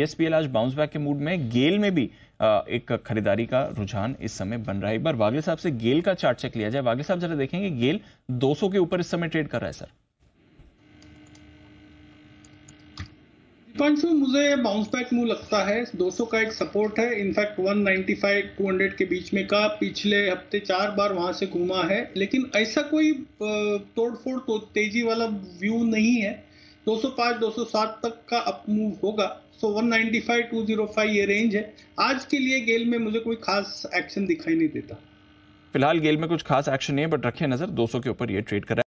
बीएसपीएल आज bounce back के mood में गेल में भी एक खरीदारी का रुझान इस समय बन रहा है एक बार वागे साहब से गेल का चार्ट चेक लिया जाए वागे साहब जरा देखेंगे गेल 200 के ऊपर इस समय ट्रेड कर रहा है सर दीपांशु मुझे बाउंस बैक मूव लगता है 200 का एक सपोर्ट है इनफैक्ट 195 200 के बीच में का पिछले हफ्ते चार बार वहां से घूमा है लेकिन ऐसा कोई तोड़फोड़ तो तेजी वाला व्यू नहीं है 205-207 तक का अप मूव होगा सो 195-205 ये रेंज है आज के लिए गेल में मुझे कोई खास एक्शन दिखाई नहीं देता फिलहाल गेल में कुछ खास एक्शन नहीं है बट रखे नजर 200 के ऊपर ये ट्रेड कर रहा है